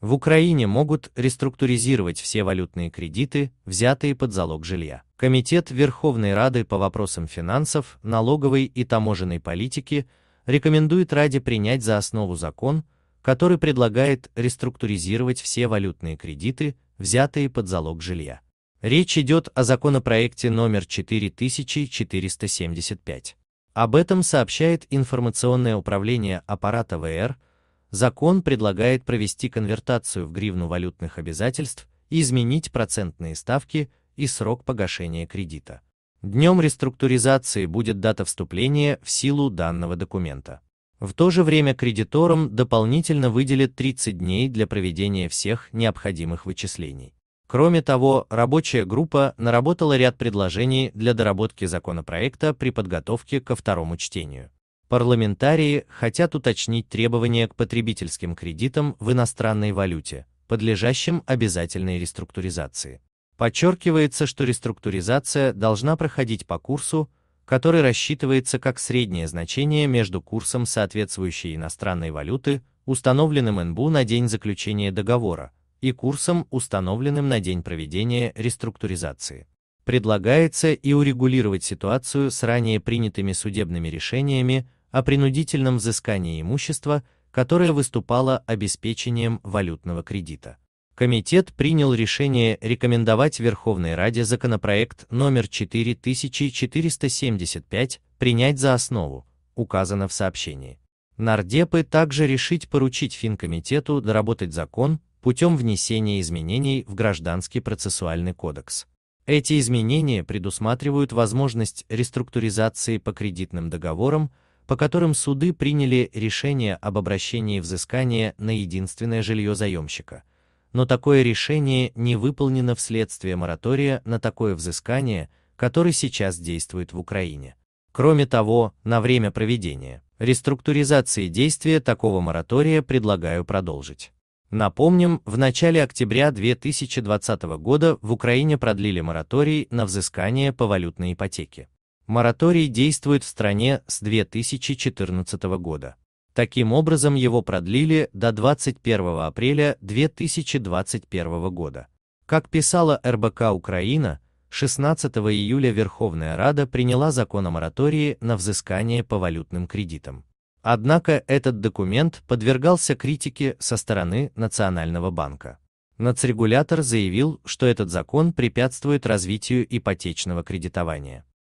В Украине могут реструктуризировать все валютные кредиты, взятые под залог жилья. Комитет Верховной Рады по вопросам финансов, налоговой и таможенной политики рекомендует Раде принять за основу закон, который предлагает реструктуризировать все валютные кредиты, взятые под залог жилья. Речь идет о законопроекте номер 4475. Об этом сообщает информационное управление аппарата ВР, закон предлагает провести конвертацию в гривну валютных обязательств и изменить процентные ставки и срок погашения кредита. Днем реструктуризации будет дата вступления в силу данного документа. В то же время кредиторам дополнительно выделят 30 дней для проведения всех необходимых вычислений. Кроме того, рабочая группа наработала ряд предложений для доработки законопроекта при подготовке ко второму чтению. Парламентарии хотят уточнить требования к потребительским кредитам в иностранной валюте, подлежащим обязательной реструктуризации. Подчеркивается, что реструктуризация должна проходить по курсу, который рассчитывается как среднее значение между курсом соответствующей иностранной валюты, установленным НБУ на день заключения договора, и курсом, установленным на день проведения реструктуризации. Предлагается и урегулировать ситуацию с ранее принятыми судебными решениями о принудительном взыскании имущества, которое выступало обеспечением валютного кредита. Комитет принял решение рекомендовать Верховной Раде законопроект номер 4475 принять за основу, указано в сообщении. Нардепы также решить поручить Финкомитету доработать закон путем внесения изменений в Гражданский процессуальный кодекс. Эти изменения предусматривают возможность реструктуризации по кредитным договорам, по которым суды приняли решение об обращении взыскания на единственное жилье заемщика, но такое решение не выполнено вследствие моратория на такое взыскание, который сейчас действует в Украине. Кроме того, на время проведения реструктуризации действия такого моратория предлагаю продолжить. Напомним, в начале октября 2020 года в Украине продлили мораторий на взыскание по валютной ипотеке. Мораторий действует в стране с 2014 года. Таким образом его продлили до 21 апреля 2021 года. Как писала РБК Украина, 16 июля Верховная Рада приняла закон о моратории на взыскание по валютным кредитам. Однако этот документ подвергался критике со стороны Национального банка. Нацрегулятор заявил, что этот закон препятствует развитию ипотечного кредитования.